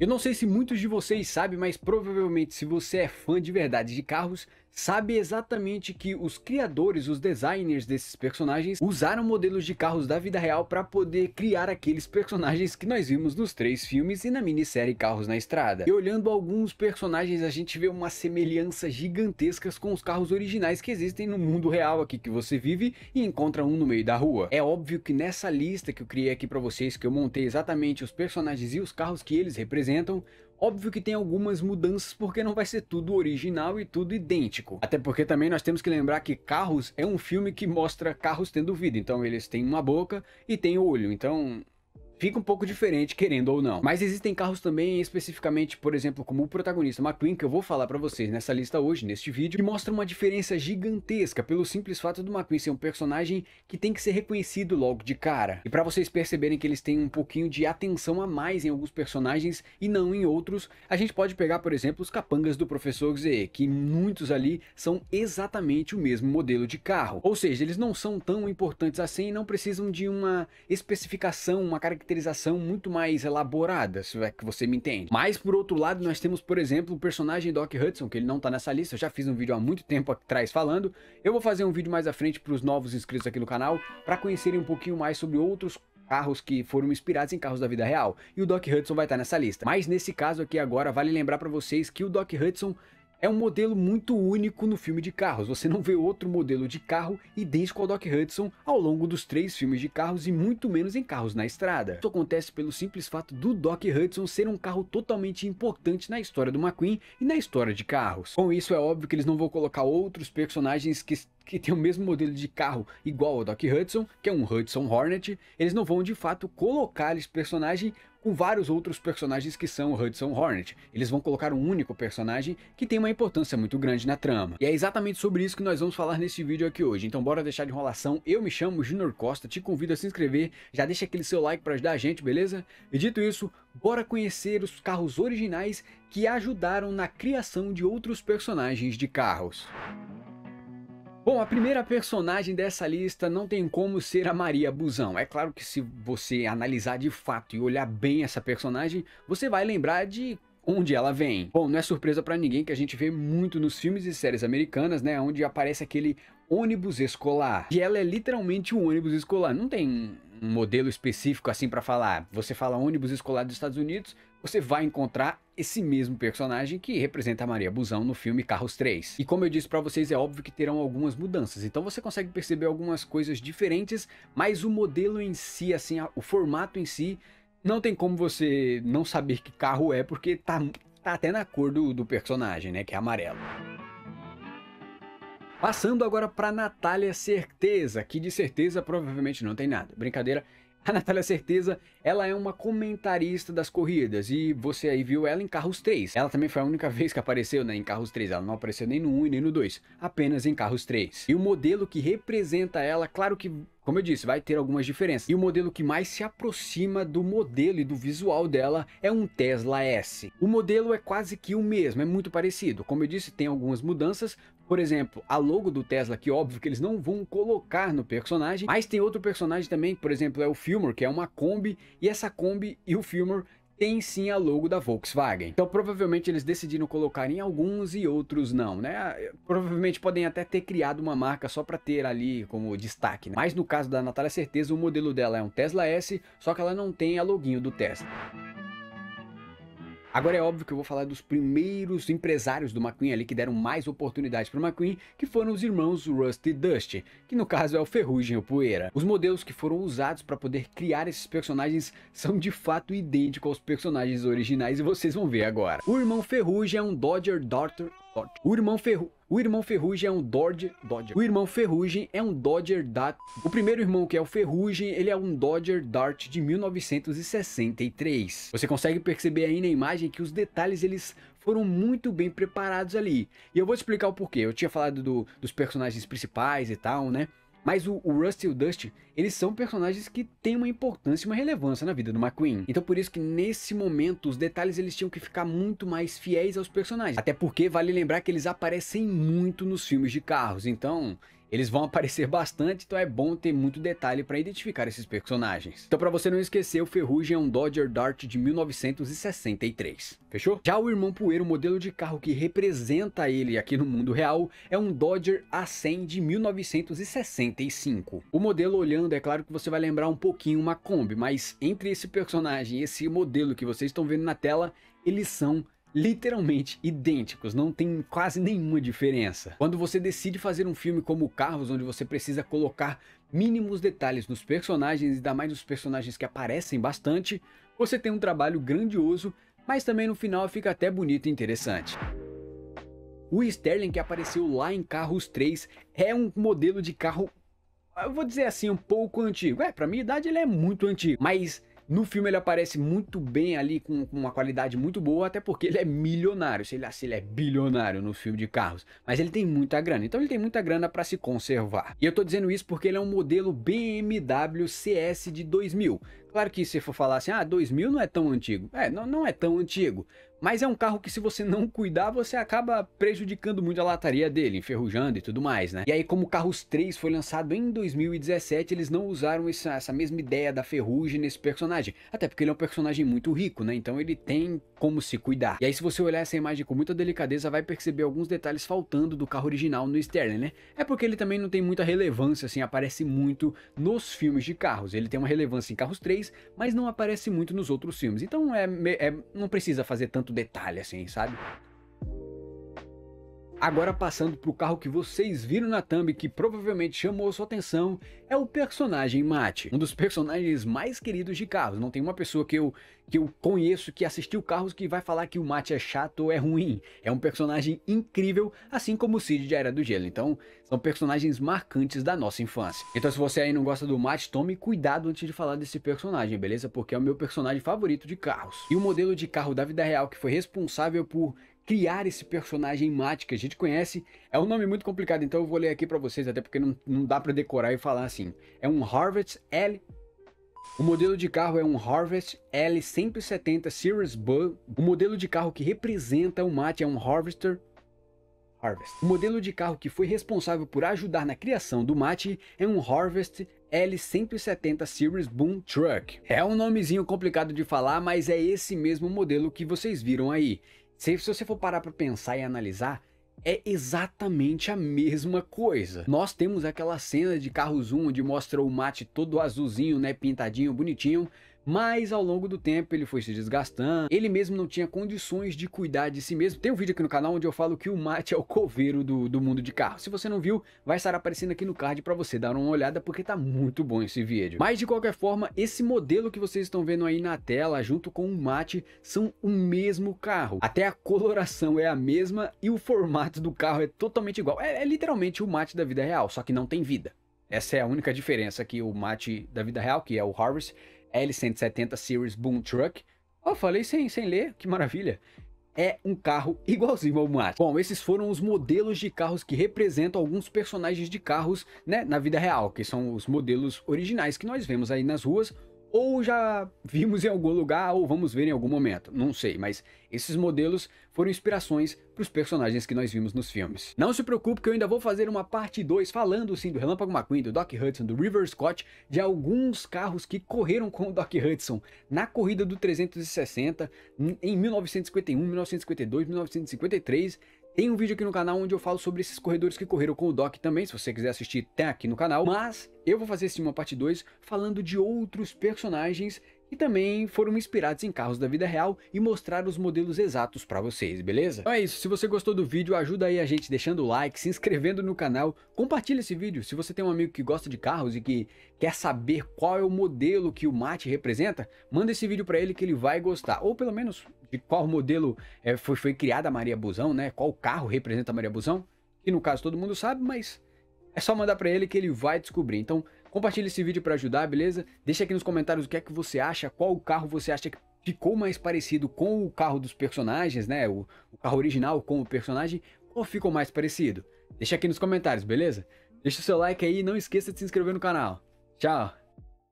Eu não sei se muitos de vocês sabem, mas provavelmente se você é fã de verdade de carros, sabe exatamente que os criadores, os designers desses personagens, usaram modelos de carros da vida real para poder criar aqueles personagens que nós vimos nos três filmes e na minissérie Carros na Estrada. E olhando alguns personagens, a gente vê uma semelhança gigantescas com os carros originais que existem no mundo real aqui que você vive e encontra um no meio da rua. É óbvio que nessa lista que eu criei aqui para vocês, que eu montei exatamente os personagens e os carros que eles representam, Óbvio que tem algumas mudanças porque não vai ser tudo original e tudo idêntico. Até porque também nós temos que lembrar que Carros é um filme que mostra carros tendo vida. Então eles têm uma boca e têm olho. Então fica um pouco diferente, querendo ou não. Mas existem carros também, especificamente, por exemplo, como o protagonista McQueen, que eu vou falar para vocês nessa lista hoje, neste vídeo, que mostra uma diferença gigantesca pelo simples fato do McQueen ser um personagem que tem que ser reconhecido logo de cara. E para vocês perceberem que eles têm um pouquinho de atenção a mais em alguns personagens e não em outros, a gente pode pegar, por exemplo, os capangas do Professor Z, que muitos ali são exatamente o mesmo modelo de carro. Ou seja, eles não são tão importantes assim e não precisam de uma especificação, uma característica caracterização muito mais elaborada, se é que você me entende. Mas por outro lado, nós temos, por exemplo, o personagem Doc Hudson, que ele não tá nessa lista, eu já fiz um vídeo há muito tempo atrás falando. Eu vou fazer um vídeo mais à frente para os novos inscritos aqui no canal, para conhecerem um pouquinho mais sobre outros carros que foram inspirados em carros da vida real, e o Doc Hudson vai estar tá nessa lista. Mas nesse caso aqui agora, vale lembrar para vocês que o Doc Hudson é um modelo muito único no filme de carros, você não vê outro modelo de carro idêntico ao Doc Hudson ao longo dos três filmes de carros e muito menos em carros na estrada. Isso acontece pelo simples fato do Doc Hudson ser um carro totalmente importante na história do McQueen e na história de carros. Com isso é óbvio que eles não vão colocar outros personagens que que tem o mesmo modelo de carro igual ao Doc Hudson, que é um Hudson Hornet, eles não vão de fato colocar esse personagem com vários outros personagens que são o Hudson Hornet. Eles vão colocar um único personagem que tem uma importância muito grande na trama. E é exatamente sobre isso que nós vamos falar nesse vídeo aqui hoje. Então bora deixar de enrolação. Eu me chamo Junior Costa, te convido a se inscrever, já deixa aquele seu like para ajudar a gente, beleza? E dito isso, bora conhecer os carros originais que ajudaram na criação de outros personagens de carros. Bom, a primeira personagem dessa lista não tem como ser a Maria Busão. É claro que se você analisar de fato e olhar bem essa personagem, você vai lembrar de onde ela vem. Bom, não é surpresa para ninguém que a gente vê muito nos filmes e séries americanas, né, onde aparece aquele ônibus escolar. E ela é literalmente um ônibus escolar, não tem um modelo específico assim para falar, ah, você fala ônibus escolar dos Estados Unidos, você vai encontrar esse mesmo personagem que representa a Maria Busão no filme Carros 3. E como eu disse para vocês, é óbvio que terão algumas mudanças, então você consegue perceber algumas coisas diferentes, mas o modelo em si, assim, o formato em si, não tem como você não saber que carro é, porque tá, tá até na cor do, do personagem, né, que é amarelo. Passando agora para Natália Certeza, que de certeza provavelmente não tem nada. Brincadeira. A Natália Certeza, ela é uma comentarista das corridas e você aí viu ela em Carros 3. Ela também foi a única vez que apareceu né, em Carros 3, ela não apareceu nem no 1 e nem no 2, apenas em Carros 3. E o modelo que representa ela, claro que como eu disse, vai ter algumas diferenças. E o modelo que mais se aproxima do modelo e do visual dela é um Tesla S. O modelo é quase que o mesmo, é muito parecido. Como eu disse, tem algumas mudanças, por exemplo, a logo do Tesla, que óbvio que eles não vão colocar no personagem, mas tem outro personagem também, por exemplo, é o Fillmore, que é uma Kombi, e essa Kombi e o Fillmore tem sim a logo da Volkswagen. Então provavelmente eles decidiram colocar em alguns e outros não, né? Provavelmente podem até ter criado uma marca só para ter ali como destaque, né? Mas no caso da Natália Certeza, o modelo dela é um Tesla S, só que ela não tem a loguinho do Tesla. Agora é óbvio que eu vou falar dos primeiros empresários do McQueen ali que deram mais oportunidades para o McQueen, que foram os irmãos Rusty e Dusty, que no caso é o Ferrugem ou Poeira. Os modelos que foram usados para poder criar esses personagens são de fato idênticos aos personagens originais e vocês vão ver agora. O irmão Ferrugem é um Dodger Darter. Dodge. O irmão Ferru... O irmão Ferrugem é um Dodge, Dodger. O irmão Ferrugem é um Dodger Dart. O primeiro irmão, que é o Ferrugem, ele é um Dodger Dart de 1963. Você consegue perceber aí na imagem que os detalhes eles foram muito bem preparados ali. E eu vou te explicar o porquê. Eu tinha falado do, dos personagens principais e tal, né? Mas o, o e o Dust, eles são personagens que têm uma importância e uma relevância na vida do McQueen. Então por isso que nesse momento os detalhes eles tinham que ficar muito mais fiéis aos personagens. Até porque vale lembrar que eles aparecem muito nos filmes de carros, então eles vão aparecer bastante, então é bom ter muito detalhe para identificar esses personagens. Então para você não esquecer, o Ferrugem é um Dodger Dart de 1963, fechou? Já o Irmão Poeira, o modelo de carro que representa ele aqui no mundo real, é um Dodger A100 de 1965. O modelo olhando, é claro que você vai lembrar um pouquinho uma Kombi, mas entre esse personagem e esse modelo que vocês estão vendo na tela, eles são literalmente idênticos, não tem quase nenhuma diferença. Quando você decide fazer um filme como o Carros, onde você precisa colocar mínimos detalhes nos personagens, e dar mais nos personagens que aparecem bastante, você tem um trabalho grandioso, mas também no final fica até bonito e interessante. O Sterling que apareceu lá em Carros 3 é um modelo de carro eu vou dizer assim, um pouco antigo. É, pra minha idade ele é muito antigo, mas no filme ele aparece muito bem ali, com, uma qualidade muito boa, até porque ele é milionário, sei lá se ele é bilionário no filme de carros, mas ele tem muita grana, então ele tem muita grana para se conservar. E eu tô dizendo isso porque ele é um modelo BMW CS de 2000. Claro que se for falar assim, ah, 2000 não é tão antigo. É, não, não é tão antigo, mas é um carro que se você não cuidar, você acaba prejudicando muito a lataria dele, enferrujando e tudo mais, né? E aí como o Carros 3 foi lançado em 2017, eles não usaram essa, essa mesma ideia da ferrugem nesse personagem. Até porque ele é um personagem muito rico, né? Então ele tem como se cuidar. E aí se você olhar essa imagem com muita delicadeza, vai perceber alguns detalhes faltando do carro original no Sterling, né? É porque ele também não tem muita relevância, assim, aparece muito nos filmes de carros. Ele tem uma relevância em Carros 3, mas não aparece muito nos outros filmes. Então é, é não precisa fazer tanto tanto detalhe, assim, sabe? Agora passando para o carro que vocês viram na thumb que provavelmente chamou sua atenção, é o personagem Mate, um dos personagens mais queridos de carros. Não tem uma pessoa que eu, que eu conheço que assistiu carros que vai falar que o Mate é chato ou é ruim. É um personagem incrível, assim como o Cid de Era do Gelo. Então, são personagens marcantes da nossa infância. Então, se você aí não gosta do Mate, tome cuidado antes de falar desse personagem, beleza? Porque é o meu personagem favorito de carros. E o modelo de carro da vida real que foi responsável por criar esse personagem mate que a gente conhece. É um nome muito complicado, então eu vou ler aqui para vocês, até porque não, não dá para decorar e falar assim. É um Harvest L. O modelo de carro é um Harvest L170 Series Bull. O modelo de carro que representa o mate é um Harvester Harvest. O modelo de carro que foi responsável por ajudar na criação do mate é um Harvest L170 Series Boom Truck. É um nomezinho complicado de falar, mas é esse mesmo modelo que vocês viram aí. Se, se você for parar para pensar e analisar, é exatamente a mesma coisa. Nós temos aquela cena de Carros zoom onde mostra o mate todo azulzinho, né, pintadinho, bonitinho, mas ao longo do tempo ele foi se desgastando, ele mesmo não tinha condições de cuidar de si mesmo. Tem um vídeo aqui no canal onde eu falo que o Mate é o coveiro do, do mundo de carro. Se você não viu, vai estar aparecendo aqui no card para você dar uma olhada porque tá muito bom esse vídeo. Mas de qualquer forma, esse modelo que vocês estão vendo aí na tela junto com o Mate são o mesmo carro. Até a coloração é a mesma e o formato do carro é totalmente igual. É, é literalmente o Mate da vida real, só que não tem vida. Essa é a única diferença que o mate da vida real, que é o Harvest, L170 Series Boom Truck. Eu falei sem, sem ler, que maravilha é um carro igualzinho ao Mario. Bom, esses foram os modelos de carros que representam alguns personagens de carros né, na vida real, que são os modelos originais que nós vemos aí nas ruas ou já vimos em algum lugar ou vamos ver em algum momento, não sei, mas esses modelos foram inspirações para os personagens que nós vimos nos filmes. Não se preocupe que eu ainda vou fazer uma parte 2 falando sim do Relâmpago McQueen, do Doc Hudson, do River Scott, de alguns carros que correram com o Doc Hudson na corrida do 360 em 1951, 1952, 1953 tem um vídeo aqui no canal onde eu falo sobre esses corredores que correram com o Doc também, se você quiser assistir, tem aqui no canal. Mas eu vou fazer sim uma parte 2 falando de outros personagens e também foram inspirados em carros da vida real e mostraram os modelos exatos para vocês, beleza? Então é isso, se você gostou do vídeo, ajuda aí a gente deixando o like, se inscrevendo no canal, compartilha esse vídeo, se você tem um amigo que gosta de carros e que quer saber qual é o modelo que o mate representa, manda esse vídeo para ele que ele vai gostar, ou pelo menos de qual modelo é, foi, foi criada a Maria Busão, né? Qual carro representa a Maria Busão, que no caso todo mundo sabe, mas é só mandar para ele que ele vai descobrir. Então, Compartilhe esse vídeo para ajudar, beleza? Deixa aqui nos comentários o que é que você acha, qual o carro você acha que ficou mais parecido com o carro dos personagens, né? O, o carro original com o personagem, ou ficou mais parecido? Deixa aqui nos comentários, beleza? Deixa o seu like aí e não esqueça de se inscrever no canal. Tchau!